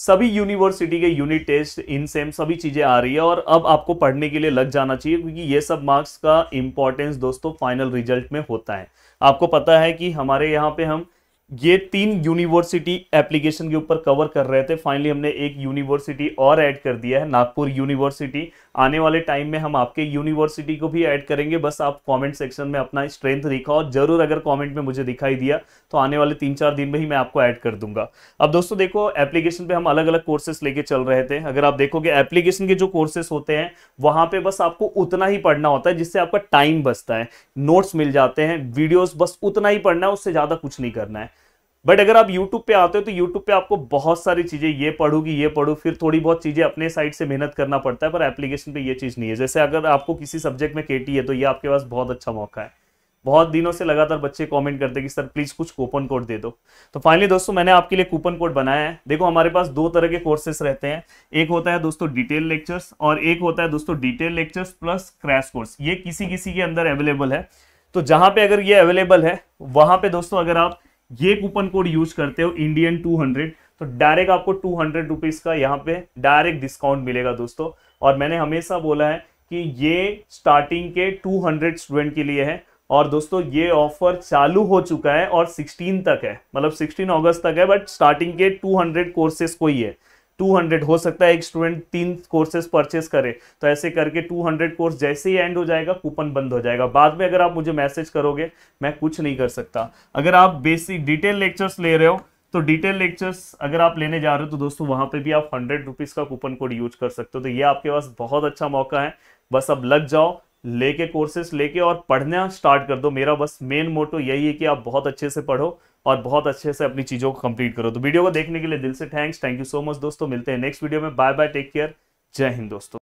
सभी यूनिवर्सिटी के unit test in same सभी चीज़ें आ रही है और अब आपको पढ़ने के लिए लग जाना चाहिए क्योंकि ये सब मार्क्स का इंपॉर्टेंस दोस्तों फाइनल रिजल्ट में होता है आपको पता है कि हमारे यहाँ पे हम ये तीन यूनिवर्सिटी एप्लीकेशन के ऊपर कवर कर रहे थे फाइनली हमने एक यूनिवर्सिटी और ऐड कर दिया है नागपुर यूनिवर्सिटी आने वाले टाइम में हम आपके यूनिवर्सिटी को भी ऐड करेंगे बस आप कमेंट सेक्शन में अपना स्ट्रेंथ दिखाओ जरूर अगर कमेंट में मुझे दिखाई दिया तो आने वाले तीन चार दिन में ही मैं आपको ऐड कर दूंगा अब दोस्तों देखो एप्लीकेशन पे हम अलग अलग कोर्सेस लेके चल रहे थे अगर आप देखोगे एप्लीकेशन के जो कोर्सेस होते हैं वहां पर बस आपको उतना ही पढ़ना होता है जिससे आपका टाइम बचता है नोट्स मिल जाते हैं वीडियोज बस उतना ही पढ़ना है उससे ज्यादा कुछ नहीं करना है बट अगर आप यूट्यूब पे आते हो तो यूट्यूब पे आपको बहुत सारी चीज़ें ये पढ़ूगी ये पढ़ू फिर थोड़ी बहुत चीज़ें अपने साइड से मेहनत करना पड़ता है पर एप्लीकेशन पे ये चीज़ नहीं है जैसे अगर आपको किसी सब्जेक्ट में केटी है तो ये आपके पास बहुत अच्छा मौका है बहुत दिनों से लगातार बच्चे कमेंट करते कि सर प्लीज कुछ कूपन कोड दे दो तो फाइनली दोस्तों मैंने आपके लिए कूपन कोड बनाया है देखो हमारे पास दो तरह के कोर्सेस रहते हैं एक होता है दोस्तों डिटेल लेक्चर्स और एक होता है दोस्तों detail lectures plus crash course ये किसी किसी के अंदर अवेलेबल है तो जहां पे अगर ये अवेलेबल है वहां पे दोस्तों अगर आप ये कूपन कोड यूज करते हो इंडियन 200 तो डायरेक्ट आपको टू हंड्रेड रुपीज का यहाँ पे डायरेक्ट डिस्काउंट मिलेगा दोस्तों और मैंने हमेशा बोला है कि ये स्टार्टिंग के 200 स्टूडेंट के लिए है और दोस्तों ये ऑफर चालू हो चुका है और 16 तक है मतलब 16 अगस्त तक है बट स्टार्टिंग के 200 कोर्सेस को ही है 200 हो सकता है एक स्टूडेंट तीन कोर्सेज परचेस करे तो ऐसे करके 200 कोर्स जैसे ही एंड हो जाएगा कूपन बंद हो जाएगा बाद में अगर आप मुझे मैसेज करोगे मैं कुछ नहीं कर सकता अगर आप बेसिक डिटेल लेक्चर्स ले रहे हो तो डिटेल लेक्चर्स अगर आप लेने जा रहे हो तो दोस्तों वहां पे भी आप हंड्रेड रुपीज़ का कूपन कोड यूज कर सकते हो तो ये आपके पास बहुत अच्छा मौका है बस अब लग जाओ लेके कोर्सेस लेके और पढ़ना स्टार्ट कर दो मेरा बस मेन मोटो यही है कि आप बहुत अच्छे से पढ़ो और बहुत अच्छे से अपनी चीज़ों को कंप्लीट करो तो वीडियो को देखने के लिए दिल से thanks thank you so much दोस्तों मिलते हैं नेक्स्ट वीडियो में बाय बाय टेक केयर जय हिंद दोस्तों